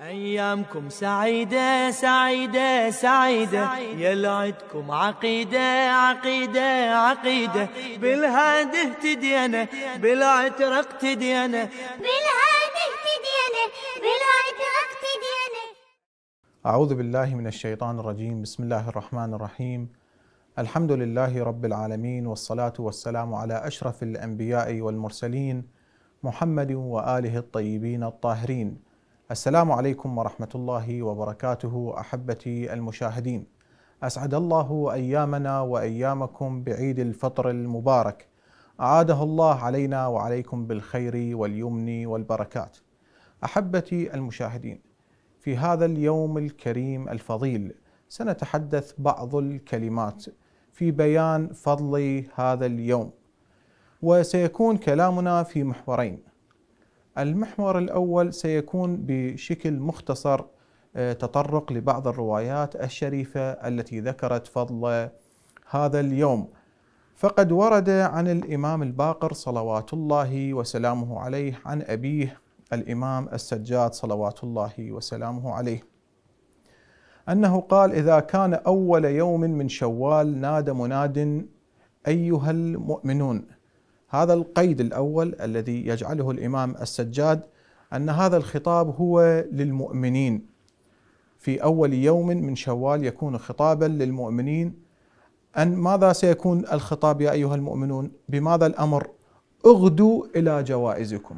أيامكم سعيدة سعيدة سعيدة يلعدكم عقيدة عقيدة عقيدة بالهادي اهتدينا بالعتر اقتدينا بالهادي اهتدينا بالعتر اقتدينا أعوذ بالله من الشيطان الرجيم بسم الله الرحمن الرحيم الحمد لله رب العالمين والصلاة والسلام على أشرف الأنبياء والمرسلين محمد وآله الطيبين الطاهرين السلام عليكم ورحمة الله وبركاته أحبتي المشاهدين. أسعد الله أيامنا وأيامكم بعيد الفطر المبارك. أعاده الله علينا وعليكم بالخير واليمن والبركات. أحبتي المشاهدين، في هذا اليوم الكريم الفضيل سنتحدث بعض الكلمات في بيان فضل هذا اليوم. وسيكون كلامنا في محورين المحور الأول سيكون بشكل مختصر آه، تطرق لبعض الروايات الشريفة التي ذكرت فضل هذا اليوم فقد ورد عن الإمام الباقر صلوات الله وسلامه عليه عن أبيه الإمام السجاد صلوات الله وسلامه عليه أنه قال إذا كان أول يوم من شوال نادى مناد أيها المؤمنون هذا القيد الاول الذي يجعله الامام السجاد ان هذا الخطاب هو للمؤمنين في اول يوم من شوال يكون خطابا للمؤمنين ان ماذا سيكون الخطاب يا ايها المؤمنون بماذا الامر اغدوا الى جوائزكم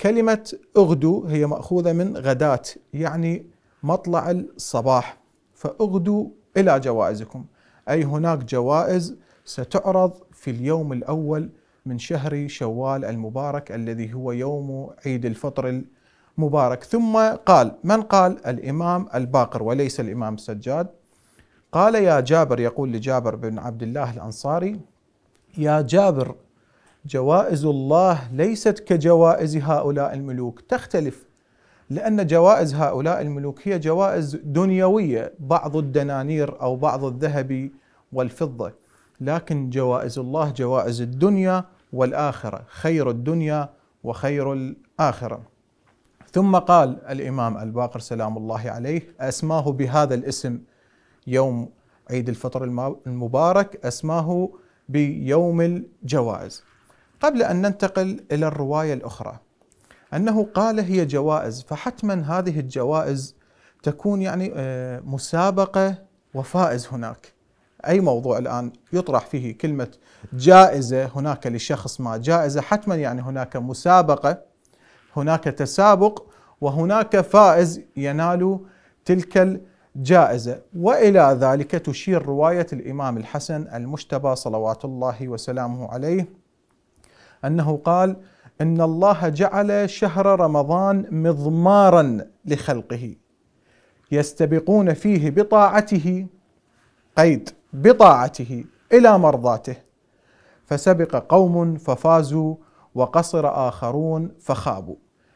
كلمه اغدوا هي ماخوذه من غداه يعني مطلع الصباح فاغدوا الى جوائزكم اي هناك جوائز ستعرض في اليوم الأول من شهر شوال المبارك الذي هو يوم عيد الفطر المبارك ثم قال من قال الإمام الباقر وليس الإمام السجاد قال يا جابر يقول لجابر بن عبد الله الأنصاري يا جابر جوائز الله ليست كجوائز هؤلاء الملوك تختلف لأن جوائز هؤلاء الملوك هي جوائز دنيوية بعض الدنانير أو بعض الذهب والفضة لكن جوائز الله جوائز الدنيا والاخره خير الدنيا وخير الاخره ثم قال الامام الباقر سلام الله عليه اسماه بهذا الاسم يوم عيد الفطر المبارك اسماه بيوم الجوائز قبل ان ننتقل الى الروايه الاخرى انه قال هي جوائز فحتما هذه الجوائز تكون يعني آه، مسابقه وفائز هناك أي موضوع الآن يطرح فيه كلمة جائزة هناك لشخص ما جائزة حتما يعني هناك مسابقة هناك تسابق وهناك فائز ينال تلك الجائزة وإلى ذلك تشير رواية الإمام الحسن المجتبى صلوات الله وسلامه عليه أنه قال إن الله جعل شهر رمضان مضمارا لخلقه يستبقون فيه بطاعته قيد بطاعته الى مرضاته فسبق قوم ففازوا وقصر اخرون فخابوا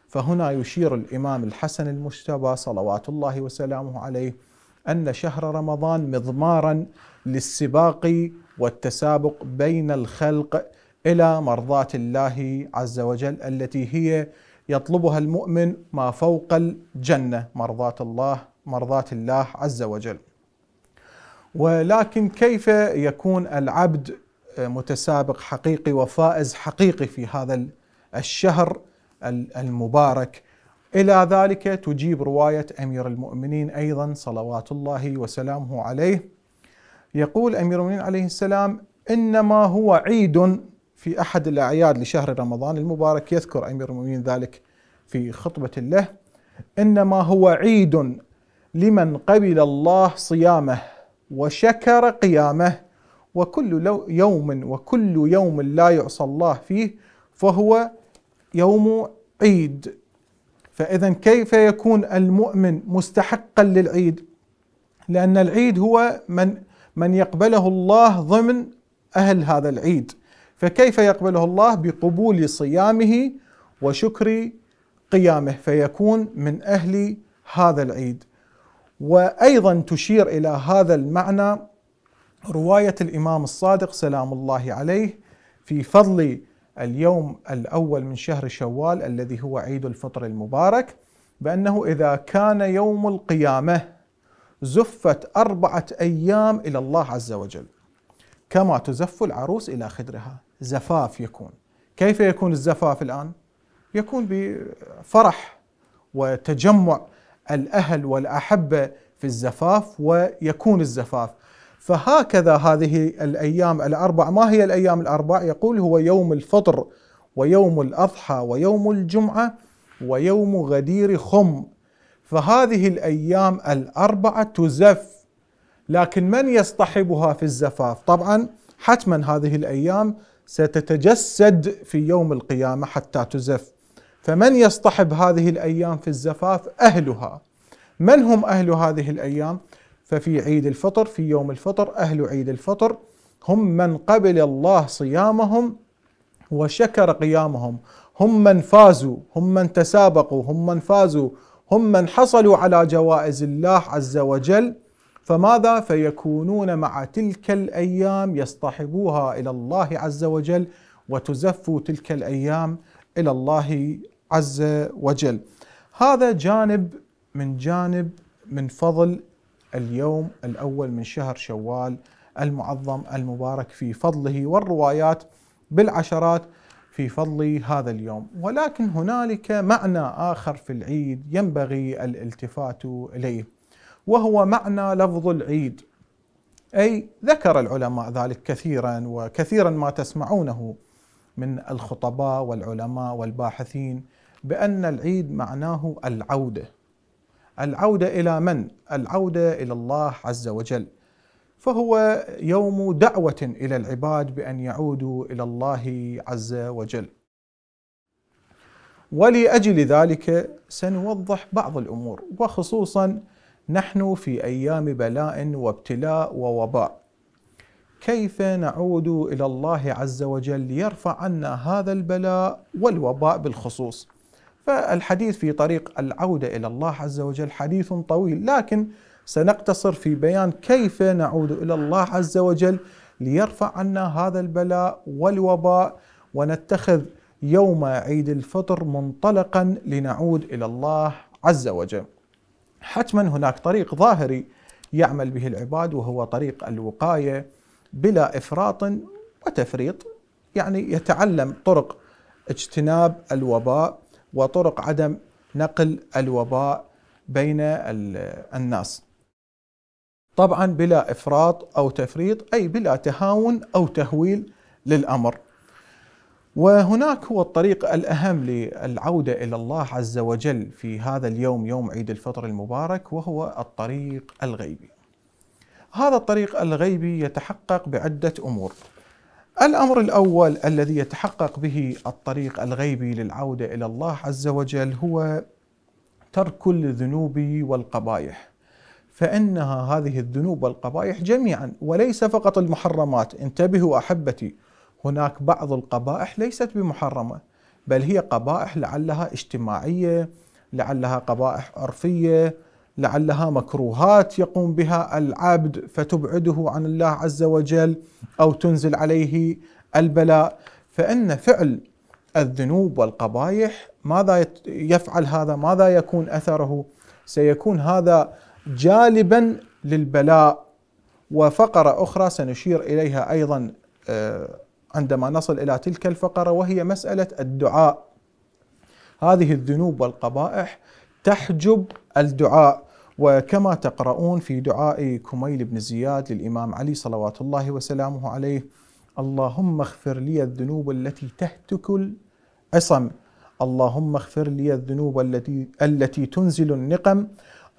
فهنا يشير الامام الحسن المجتبى صلوات الله وسلامه عليه ان شهر رمضان مضمارا للسباق والتسابق بين الخلق الى مرضات الله عز وجل التي هي يطلبها المؤمن ما فوق الجنه مرضاه الله مرضاه الله عز وجل ولكن كيف يكون العبد متسابق حقيقي وفائز حقيقي في هذا الشهر المبارك الى ذلك تجيب روايه امير المؤمنين ايضا صلوات الله وسلامه عليه يقول امير المؤمنين عليه السلام انما هو عيد في احد الاعياد لشهر رمضان المبارك يذكر امير المؤمنين ذلك في خطبه له انما هو عيد لمن قبل الله صيامه وشكر قيامه وكل يوم وكل يوم لا يعصى الله فيه فهو يوم عيد فإذا كيف يكون المؤمن مستحقا للعيد لأن العيد هو من من يقبله الله ضمن أهل هذا العيد فكيف يقبله الله بقبول صيامه وشكر قيامه فيكون من أهل هذا العيد وايضا تشير الى هذا المعنى روايه الامام الصادق سلام الله عليه في فضل اليوم الاول من شهر شوال الذي هو عيد الفطر المبارك بانه اذا كان يوم القيامه زفت اربعه ايام الى الله عز وجل كما تزف العروس الى خدرها زفاف يكون كيف يكون الزفاف الان يكون بفرح وتجمع الأهل والأحبة في الزفاف ويكون الزفاف فهكذا هذه الأيام الأربع ما هي الأيام الأربع يقول هو يوم الفطر ويوم الأضحى ويوم الجمعة ويوم غدير خم فهذه الأيام الأربعة تزف لكن من يصطحبها في الزفاف طبعا حتما هذه الأيام ستتجسد في يوم القيامة حتى تزف فمن يصطحب هذه الايام في الزفاف اهلها من هم اهل هذه الايام ففي عيد الفطر في يوم الفطر اهل عيد الفطر هم من قبل الله صيامهم وشكر قيامهم هم من فازوا هم من تسابقوا هم من فازوا هم من حصلوا على جوائز الله عز وجل فماذا فيكونون مع تلك الايام يصطحبوها الى الله عز وجل وتزف تلك الايام الى الله عز وجل هذا جانب من جانب من فضل اليوم الأول من شهر شوال المعظم المبارك في فضله والروايات بالعشرات في فضل هذا اليوم ولكن هنالك معنى آخر في العيد ينبغي الالتفات إليه وهو معنى لفظ العيد أي ذكر العلماء ذلك كثيرا وكثيرا ما تسمعونه من الخطباء والعلماء والباحثين بأن العيد معناه العودة العودة إلى من؟ العودة إلى الله عز وجل فهو يوم دعوة إلى العباد بأن يعودوا إلى الله عز وجل ولأجل ذلك سنوضح بعض الأمور وخصوصا نحن في أيام بلاء وابتلاء ووباء كيف نعود إلى الله عز وجل ليرفع عنا هذا البلاء والوباء بالخصوص فالحديث في طريق العودة إلى الله عز وجل حديث طويل لكن سنقتصر في بيان كيف نعود إلى الله عز وجل ليرفع عنا هذا البلاء والوباء ونتخذ يوم عيد الفطر منطلقا لنعود إلى الله عز وجل حتما هناك طريق ظاهري يعمل به العباد وهو طريق الوقاية بلا إفراط وتفريط يعني يتعلم طرق اجتناب الوباء وطرق عدم نقل الوباء بين الناس طبعا بلا افراط او تفريط اي بلا تهاون او تهويل للامر وهناك هو الطريق الاهم للعوده الى الله عز وجل في هذا اليوم يوم عيد الفطر المبارك وهو الطريق الغيبي هذا الطريق الغيبي يتحقق بعده امور الامر الاول الذي يتحقق به الطريق الغيبي للعوده الى الله عز وجل هو ترك كل الذنوب والقبائح فانها هذه الذنوب والقبائح جميعا وليس فقط المحرمات انتبهوا احبتي هناك بعض القبائح ليست بمحرمه بل هي قبائح لعلها اجتماعيه لعلها قبائح عرفيه لعلها مكروهات يقوم بها العبد فتبعده عن الله عز وجل او تنزل عليه البلاء فان فعل الذنوب والقبائح ماذا يفعل هذا ماذا يكون اثره سيكون هذا جالبا للبلاء وفقره اخرى سنشير اليها ايضا آه، عندما نصل الى تلك الفقره وهي مساله الدعاء هذه الذنوب والقبائح تحجب الدعاء وكما تقرؤون في دعاء كميل بن زياد للإمام علي صلوات الله وسلامه عليه اللهم اغفر لي الذنوب التي تهتك العصم اللهم اغفر لي الذنوب التي التي تنزل النقم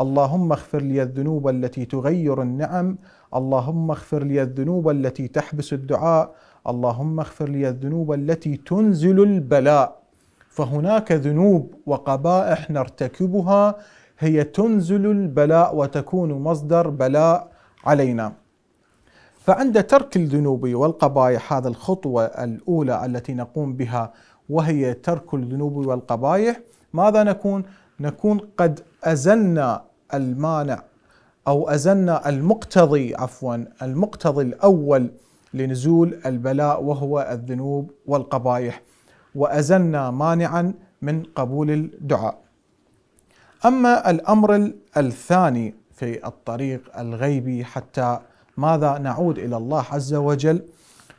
اللهم اغفر لي الذنوب التي تغير النعم اللهم اغفر لي الذنوب التي تحبس الدعاء اللهم اغفر لي الذنوب التي تنزل البلاء فهناك ذنوب وقبائح نرتكبها هي تنزل البلاء وتكون مصدر بلاء علينا فعند ترك الذنوب والقبائح هذا الخطوة الأولى التي نقوم بها وهي ترك الذنوب والقبائح ماذا نكون؟ نكون قد أزلنا المانع أو أزلنا المقتضي عفوا المقتضي الأول لنزول البلاء وهو الذنوب والقبائح وأزلنا مانعا من قبول الدعاء اما الامر الثاني في الطريق الغيبي حتى ماذا نعود الى الله عز وجل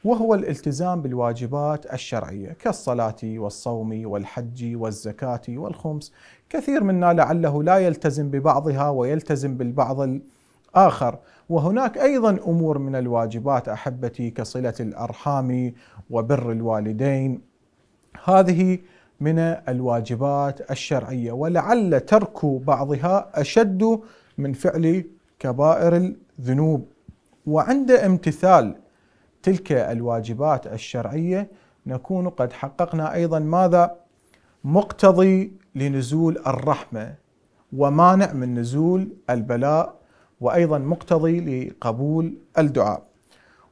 وهو الالتزام بالواجبات الشرعيه كالصلاه والصوم والحج والزكاه والخمس كثير منا لعله لا يلتزم ببعضها ويلتزم بالبعض الآخر وهناك ايضا امور من الواجبات احبتي كصله الارحام وبر الوالدين هذه من الواجبات الشرعية ولعل ترك بعضها أشد من فعل كبائر الذنوب وعند امتثال تلك الواجبات الشرعية نكون قد حققنا أيضا ماذا مقتضي لنزول الرحمة ومانع من نزول البلاء وأيضا مقتضي لقبول الدعاء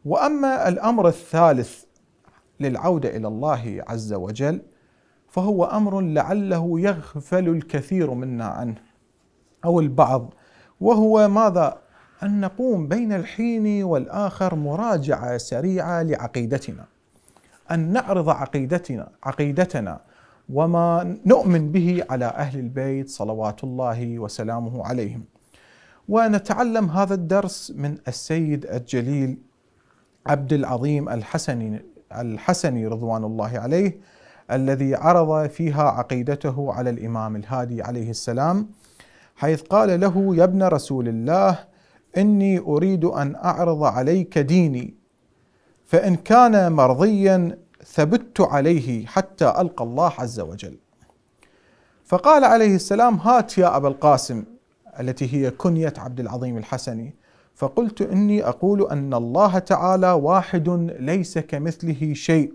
وأما الأمر الثالث للعودة إلى الله عز وجل فهو امر لعله يغفل الكثير منا عنه او البعض وهو ماذا ان نقوم بين الحين والاخر مراجعه سريعه لعقيدتنا ان نعرض عقيدتنا عقيدتنا وما نؤمن به على اهل البيت صلوات الله وسلامه عليهم ونتعلم هذا الدرس من السيد الجليل عبد العظيم الحسني الحسني رضوان الله عليه الذي عرض فيها عقيدته على الإمام الهادي عليه السلام حيث قال له يا ابن رسول الله إني أريد أن أعرض عليك ديني فإن كان مرضيا ثبت عليه حتى ألقى الله عز وجل فقال عليه السلام هات يا أبا القاسم التي هي كنية عبد العظيم الحسني فقلت إني أقول أن الله تعالى واحد ليس كمثله شيء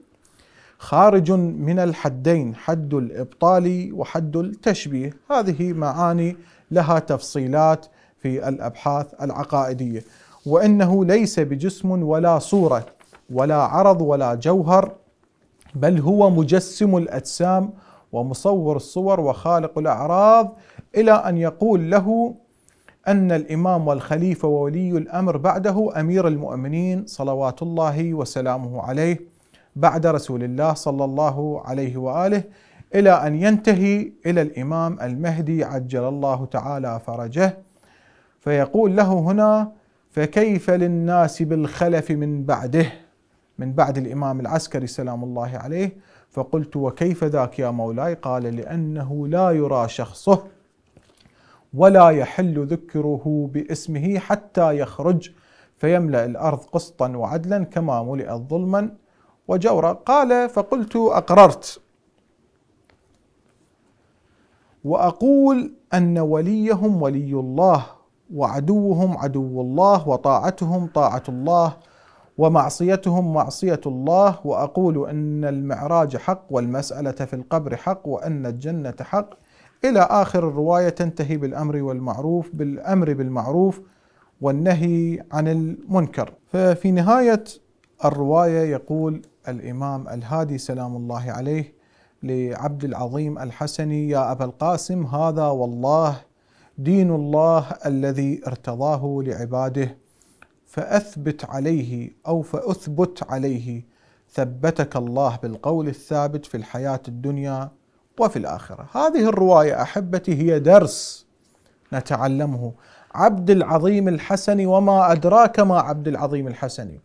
خارج من الحدين حد الابطال وحد التشبيه هذه معاني لها تفصيلات في الابحاث العقائديه وانه ليس بجسم ولا صوره ولا عرض ولا جوهر بل هو مجسم الاجسام ومصور الصور وخالق الاعراض الى ان يقول له ان الامام والخليفه وولي الامر بعده امير المؤمنين صلوات الله وسلامه عليه بعد رسول الله صلى الله عليه واله الى ان ينتهي الى الامام المهدي عجل الله تعالى فرجه فيقول له هنا فكيف للناس بالخلف من بعده من بعد الامام العسكري سلام الله عليه فقلت وكيف ذاك يا مولاي قال لانه لا يرى شخصه ولا يحل ذكره باسمه حتى يخرج فيملا الارض قسطا وعدلا كما ملئت ظلما وجورا قال فقلت أقررت وأقول أن وليهم ولي الله وعدوهم عدو الله وطاعتهم طاعة الله ومعصيتهم معصية الله وأقول أن المعراج حق والمسألة في القبر حق وأن الجنة حق إلى آخر الرواية تنتهي بالأمر والمعروف بالأمر بالمعروف والنهي عن المنكر ففي نهاية الرواية يقول الإمام الهادي سلام الله عليه لعبد العظيم الحسني يا أبا القاسم هذا والله دين الله الذي ارتضاه لعباده فأثبت عليه أو فأثبت عليه ثبتك الله بالقول الثابت في الحياة الدنيا وفي الآخرة هذه الرواية أحبتي هي درس نتعلمه عبد العظيم الحسني وما أدراك ما عبد العظيم الحسني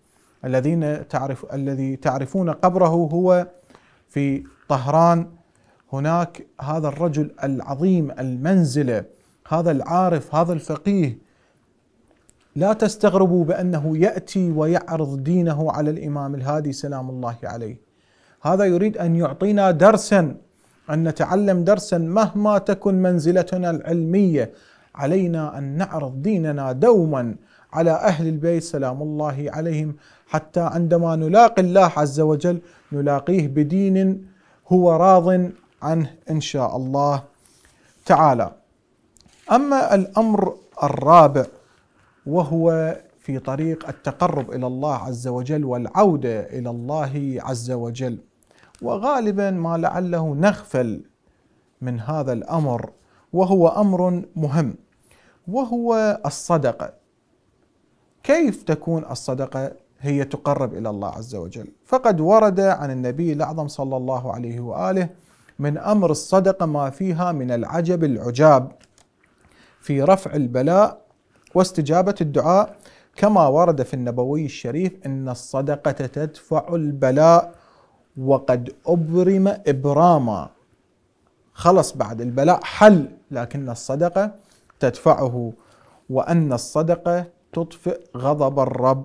الذين تعرف الذي تعرفون قبره هو في طهران هناك هذا الرجل العظيم المنزله هذا العارف هذا الفقيه لا تستغربوا بانه ياتي ويعرض دينه على الامام الهادي سلام الله عليه هذا يريد ان يعطينا درسا ان نتعلم درسا مهما تكن منزلتنا العلميه علينا ان نعرض ديننا دوما على اهل البيت سلام الله عليهم حتى عندما نلاقي الله عز وجل نلاقيه بدين هو راض عنه ان شاء الله تعالى. اما الامر الرابع وهو في طريق التقرب الى الله عز وجل والعوده الى الله عز وجل. وغالبا ما لعله نغفل من هذا الامر وهو امر مهم وهو الصدقه. كيف تكون الصدقه هي تقرب الى الله عز وجل، فقد ورد عن النبي الاعظم صلى الله عليه واله من امر الصدقه ما فيها من العجب العجاب في رفع البلاء واستجابه الدعاء كما ورد في النبوي الشريف ان الصدقه تدفع البلاء وقد ابرم ابراما خلص بعد البلاء حل لكن الصدقه تدفعه وان الصدقه تطفئ غضب الرب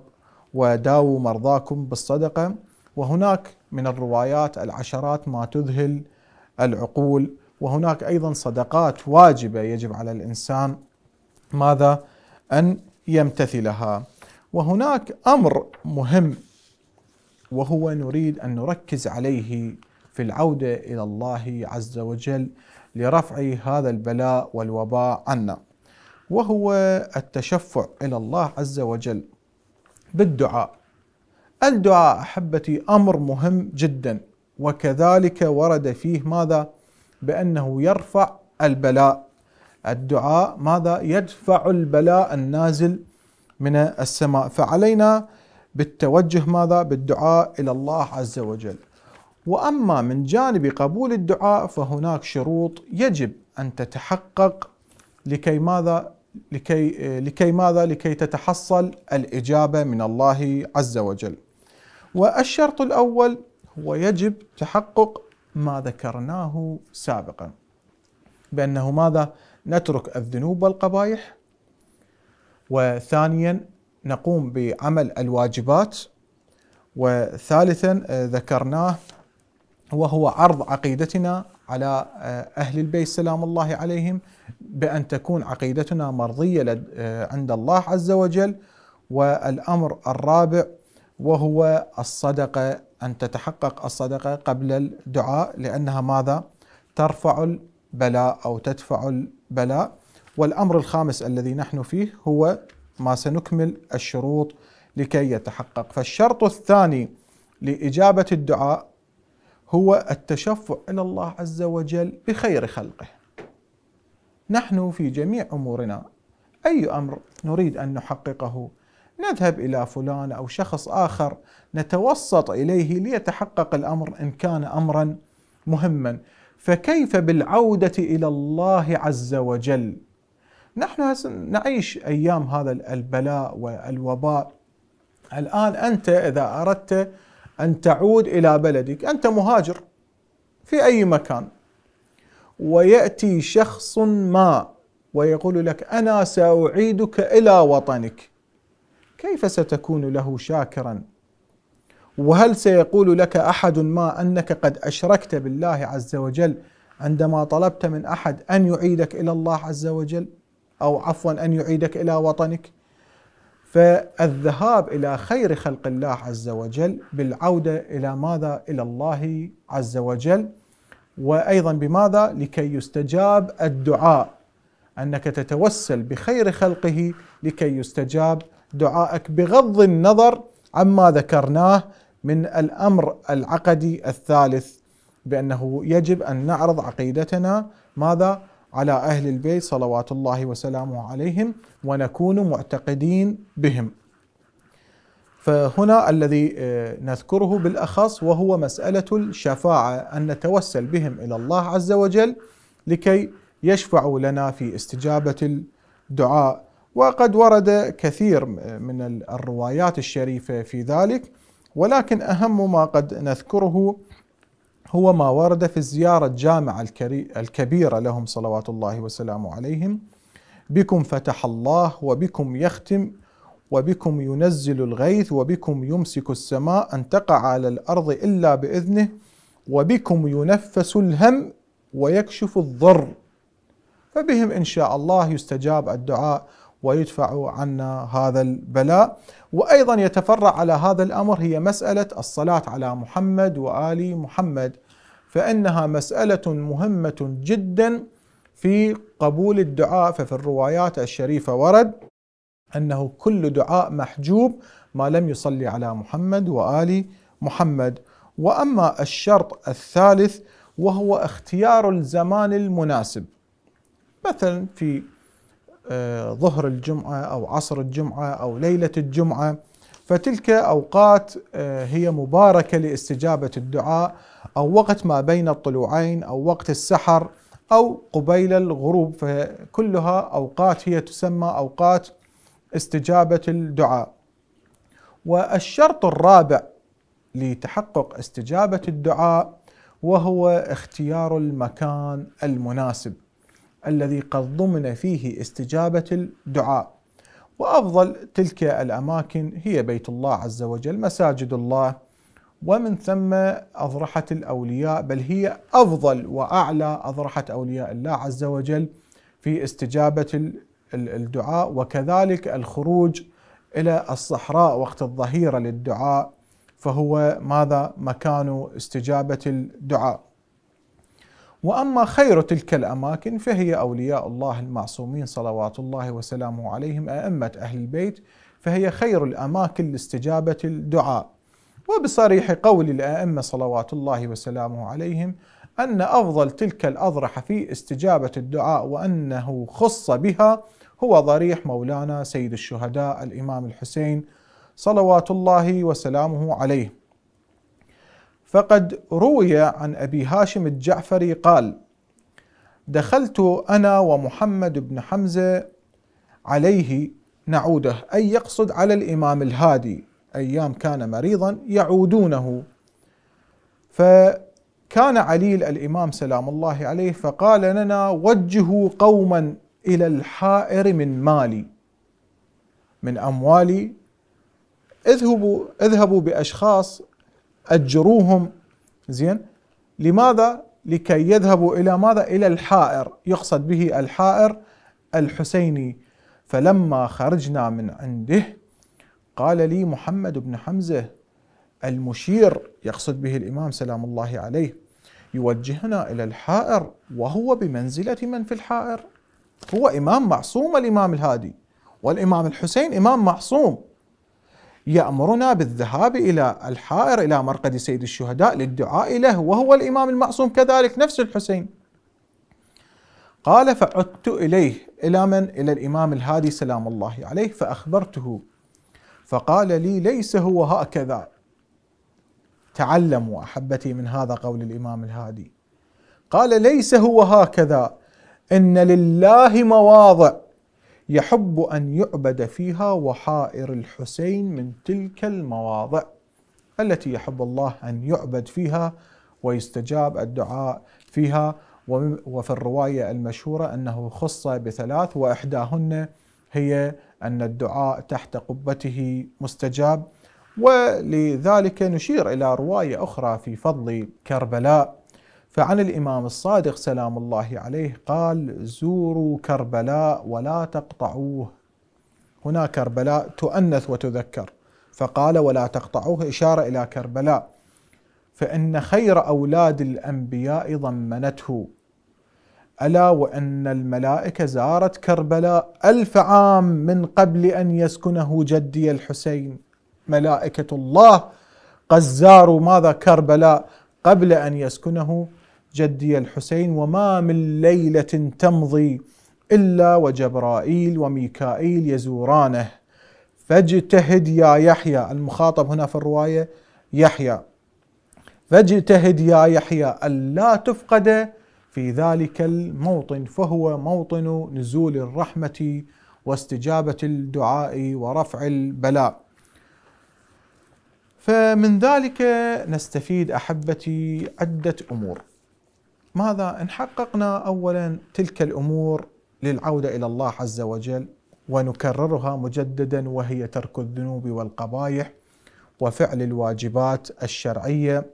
وداووا مرضاكم بالصدقة وهناك من الروايات العشرات ما تذهل العقول وهناك أيضا صدقات واجبة يجب على الإنسان ماذا أن يمتثلها وهناك أمر مهم وهو نريد أن نركز عليه في العودة إلى الله عز وجل لرفع هذا البلاء والوباء عنا وهو التشفع إلى الله عز وجل بالدعاء الدعاء احبتي امر مهم جدا وكذلك ورد فيه ماذا بانه يرفع البلاء الدعاء ماذا يدفع البلاء النازل من السماء فعلينا بالتوجه ماذا بالدعاء الى الله عز وجل واما من جانب قبول الدعاء فهناك شروط يجب ان تتحقق لكي ماذا لكي لكي ماذا؟ لكي تتحصل الاجابه من الله عز وجل. والشرط الاول هو يجب تحقق ما ذكرناه سابقا بانه ماذا؟ نترك الذنوب والقبائح وثانيا نقوم بعمل الواجبات وثالثا ذكرناه وهو عرض عقيدتنا على آه، أهل البيت سلام الله عليهم بأن تكون عقيدتنا مرضية آه، عند الله عز وجل والأمر الرابع وهو الصدقة أن تتحقق الصدقة قبل الدعاء لأنها ماذا؟ ترفع البلاء أو تدفع البلاء والأمر الخامس الذي نحن فيه هو ما سنكمل الشروط لكي يتحقق فالشرط الثاني لإجابة الدعاء هو التشفع الى الله عز وجل بخير خلقه. نحن في جميع امورنا اي امر نريد ان نحققه نذهب الى فلان او شخص اخر نتوسط اليه ليتحقق الامر ان كان امرا مهما، فكيف بالعوده الى الله عز وجل؟ نحن نعيش ايام هذا البلاء والوباء الان انت اذا اردت أن تعود إلى بلدك أنت مهاجر في أي مكان ويأتي شخص ما ويقول لك أنا سأعيدك إلى وطنك كيف ستكون له شاكرا وهل سيقول لك أحد ما أنك قد أشركت بالله عز وجل عندما طلبت من أحد أن يعيدك إلى الله عز وجل أو عفوا أن يعيدك إلى وطنك فالذهاب الى خير خلق الله عز وجل بالعوده الى ماذا؟ الى الله عز وجل وايضا بماذا؟ لكي يستجاب الدعاء انك تتوسل بخير خلقه لكي يستجاب دعائك بغض النظر عما ذكرناه من الامر العقدي الثالث بانه يجب ان نعرض عقيدتنا ماذا؟ على أهل البيت صلوات الله وسلامه عليهم ونكون معتقدين بهم فهنا الذي آه، نذكره بالأخص وهو مسألة الشفاعة أن نتوسل بهم إلى الله عز وجل لكي يشفعوا لنا في استجابة الدعاء وقد ورد كثير من الروايات الشريفة في ذلك ولكن أهم ما قد نذكره هو ما ورد في زيارة الجامعة الكبيرة لهم صلوات الله وسلامه عليهم بكم فتح الله وبكم يختم وبكم ينزل الغيث وبكم يمسك السماء أن تقع على الأرض إلا بإذنه وبكم ينفس الهم ويكشف الضر فبهم إن شاء الله يستجاب الدعاء ويدفع عنا هذا البلاء وأيضا يتفرع على هذا الأمر هي مسألة الصلاة على محمد وآل محمد فانها مساله مهمه جدا في قبول الدعاء ففي الروايات الشريفه ورد انه كل دعاء محجوب ما لم يصلي على محمد وال محمد واما الشرط الثالث وهو اختيار الزمان المناسب مثلا في آه، ظهر الجمعه او عصر الجمعه او ليله الجمعه فتلك اوقات آه، هي مباركه لاستجابه الدعاء أو وقت ما بين الطلوعين أو وقت السحر أو قبيل الغروب فكلها أوقات هي تسمى أوقات استجابة الدعاء والشرط الرابع لتحقق استجابة الدعاء وهو اختيار المكان المناسب الذي قد ضمن فيه استجابة الدعاء وأفضل تلك الأماكن هي بيت الله عز وجل مساجد الله ومن ثم أضرحة الأولياء بل هي أفضل وأعلى أضرحة أولياء الله عز وجل في استجابة الدعاء وكذلك الخروج إلى الصحراء وقت الظهيرة للدعاء فهو ماذا مكان استجابة الدعاء وأما خير تلك الأماكن فهي أولياء الله المعصومين صلوات الله وسلامه عليهم أئمة أهل البيت فهي خير الأماكن لاستجابة الدعاء وبصريح قول الائمه صلوات الله وسلامه عليهم ان افضل تلك الاضرحه في استجابه الدعاء وانه خص بها هو ضريح مولانا سيد الشهداء الامام الحسين صلوات الله وسلامه عليه. فقد روي عن ابي هاشم الجعفري قال: دخلت انا ومحمد بن حمزه عليه نعوده اي يقصد على الامام الهادي أيام كان مريضا يعودونه فكان عليل الإمام سلام الله عليه فقال لنا وجهوا قوما إلى الحائر من مالي من أموالي اذهبوا اذهبوا بأشخاص أجروهم زين لماذا؟ لكي يذهبوا إلى ماذا؟ إلى الحائر يقصد به الحائر الحسيني فلما خرجنا من عنده قال لي محمد بن حمزه المشير يقصد به الامام سلام الله عليه يوجهنا الى الحائر وهو بمنزله من في الحائر هو امام معصوم الامام الهادي والامام الحسين امام معصوم يامرنا بالذهاب الى الحائر الى مرقد سيد الشهداء للدعاء له وهو الامام المعصوم كذلك نفس الحسين قال فعدت اليه الى من الى الامام الهادي سلام الله عليه فاخبرته فقال لي ليس هو هكذا تعلموا احبتي من هذا قول الامام الهادي قال ليس هو هكذا ان لله مواضع يحب ان يعبد فيها وحائر الحسين من تلك المواضع التي يحب الله ان يعبد فيها ويستجاب الدعاء فيها وفي الروايه المشهوره انه خص بثلاث واحداهن هي أن الدعاء تحت قبته مستجاب ولذلك نشير إلى رواية أخرى في فضل كربلاء فعن الإمام الصادق سلام الله عليه قال زوروا كربلاء ولا تقطعوه هنا كربلاء تؤنث وتذكر فقال ولا تقطعوه إشارة إلى كربلاء فإن خير أولاد الأنبياء ضمنته ألا وأن الملائكة زارت كربلاء ألف عام من قبل أن يسكنه جدي الحسين ملائكة الله قد زاروا ماذا كربلاء قبل أن يسكنه جدي الحسين وما من ليلة تمضي إلا وجبرائيل وميكائيل يزورانه فاجتهد يا يحيى المخاطب هنا في الرواية يحيى فاجتهد يا يحيى ألا تفقد في ذلك الموطن فهو موطن نزول الرحمه واستجابه الدعاء ورفع البلاء. فمن ذلك نستفيد احبتي عده امور. ماذا ان حققنا اولا تلك الامور للعوده الى الله عز وجل ونكررها مجددا وهي ترك الذنوب والقبائح وفعل الواجبات الشرعيه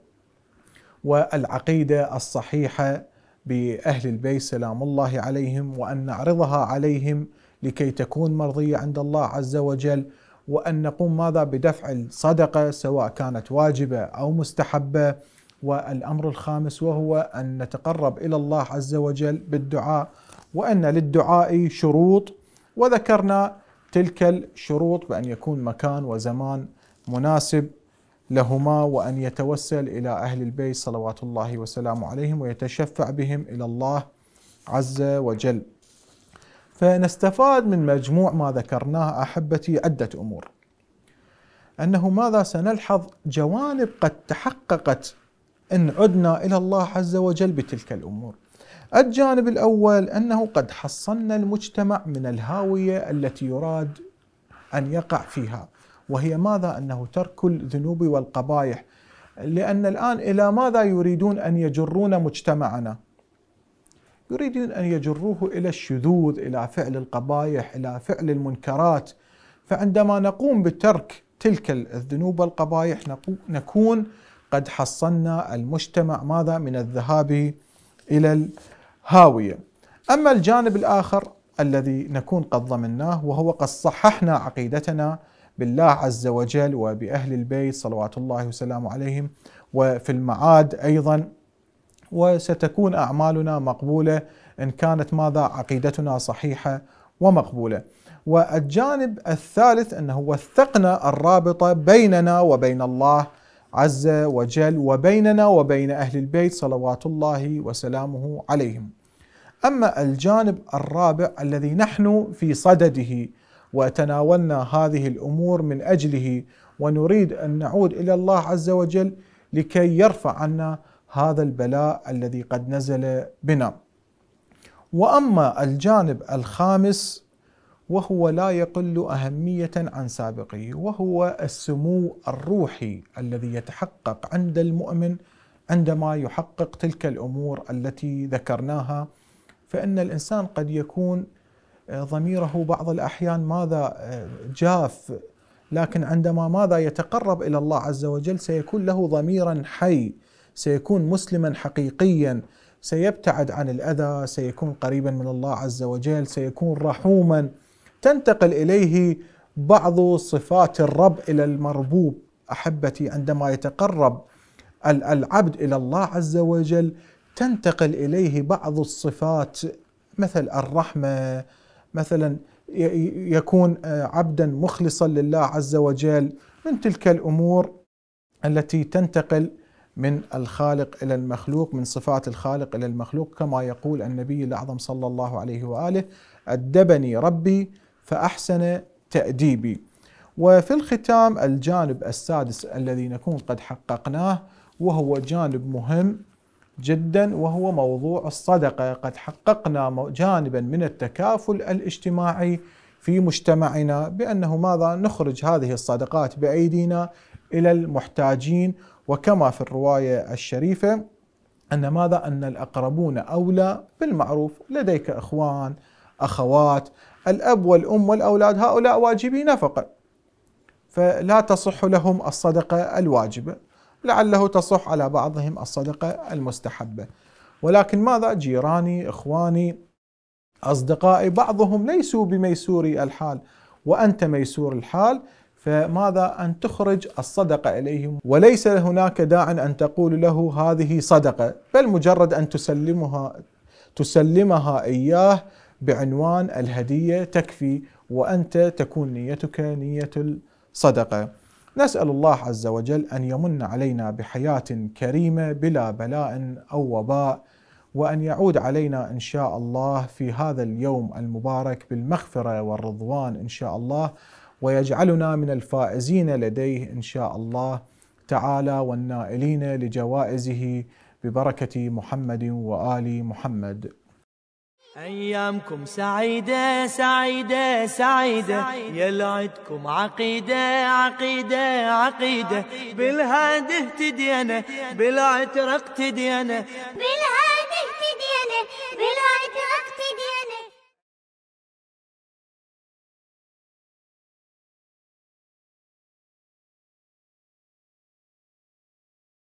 والعقيده الصحيحه باهل البيت سلام الله عليهم وان نعرضها عليهم لكي تكون مرضيه عند الله عز وجل وان نقوم ماذا بدفع الصدقه سواء كانت واجبه او مستحبه والامر الخامس وهو ان نتقرب الى الله عز وجل بالدعاء وان للدعاء شروط وذكرنا تلك الشروط بان يكون مكان وزمان مناسب لهما وأن يتوسل إلى أهل البيت صلوات الله وسلامه عليهم ويتشفع بهم إلى الله عز وجل فنستفاد من مجموع ما ذكرناه أحبتي عدة أمور أنه ماذا سنلحظ جوانب قد تحققت إن عدنا إلى الله عز وجل بتلك الأمور الجانب الأول أنه قد حصنا المجتمع من الهاوية التي يراد أن يقع فيها وهي ماذا أنه ترك الذنوب والقبائح لأن الآن إلى ماذا يريدون أن يجرون مجتمعنا يريدون أن يجروه إلى الشذوذ إلى فعل القبائح إلى فعل المنكرات فعندما نقوم بترك تلك الذنوب والقبائح نكون قد حصنا المجتمع ماذا من الذهاب إلى الهاوية أما الجانب الآخر الذي نكون قد ضمناه وهو قد صححنا عقيدتنا بالله عز وجل وبأهل البيت صلوات الله وسلامه عليهم وفي المعاد أيضا وستكون أعمالنا مقبولة إن كانت ماذا عقيدتنا صحيحة ومقبولة والجانب الثالث أنه وثقنا الرابطة بيننا وبين الله عز وجل وبيننا وبين أهل البيت صلوات الله وسلامه عليهم أما الجانب الرابع الذي نحن في صدده وتناولنا هذه الامور من اجله ونريد ان نعود الى الله عز وجل لكي يرفع عنا هذا البلاء الذي قد نزل بنا. واما الجانب الخامس وهو لا يقل اهميه عن سابقه وهو السمو الروحي الذي يتحقق عند المؤمن عندما يحقق تلك الامور التي ذكرناها فان الانسان قد يكون آه، ضميره بعض الأحيان ماذا آه، جاف لكن عندما ماذا يتقرب إلى الله عز وجل سيكون له ضميرا حي سيكون مسلما حقيقيا سيبتعد عن الأذى سيكون قريبا من الله عز وجل سيكون رحوما تنتقل إليه بعض صفات الرب إلى المربوب أحبتي عندما يتقرب العبد إلى الله عز وجل تنتقل إليه بعض الصفات مثل الرحمة مثلا يكون آه، عبدا مخلصا لله عز وجل من تلك الامور التي تنتقل من الخالق الى المخلوق من صفات الخالق الى المخلوق كما يقول النبي الاعظم صلى الله عليه واله ادبني ربي فاحسن تاديبي. وفي الختام الجانب السادس الذي نكون قد حققناه وهو جانب مهم جدا وهو موضوع الصدقه قد حققنا جانبا من التكافل الاجتماعي في مجتمعنا بانه ماذا نخرج هذه الصدقات بايدينا الى المحتاجين وكما في الروايه الشريفه ان ماذا ان الاقربون اولى بالمعروف لديك اخوان اخوات الاب والام والاولاد هؤلاء واجبي نفقه. فلا تصح لهم الصدقه الواجبه لعله تصح على بعضهم الصدقة المستحبة ولكن ماذا جيراني إخواني أصدقائي بعضهم ليسوا بميسوري الحال وأنت ميسور الحال فماذا أن تخرج الصدقة إليهم وليس هناك داع أن تقول له هذه صدقة بل مجرد أن تسلمها تسلمها إياه بعنوان الهدية تكفي وأنت تكون نيتك نية الصدقة نسأل الله عز وجل أن يمن علينا بحياة كريمة بلا بلاء أو وباء وأن يعود علينا إن شاء الله في هذا اليوم المبارك بالمغفرة والرضوان إن شاء الله ويجعلنا من الفائزين لديه إن شاء الله تعالى والنائلين لجوائزه ببركة محمد وآل محمد أيامكم سعيدة سعيدة سعيدة يلعدكم عقيدة عقيدة عقيدة بالهادي اهتدينا بالعترق اقتدينا بالهادي اهتدينا بالعترق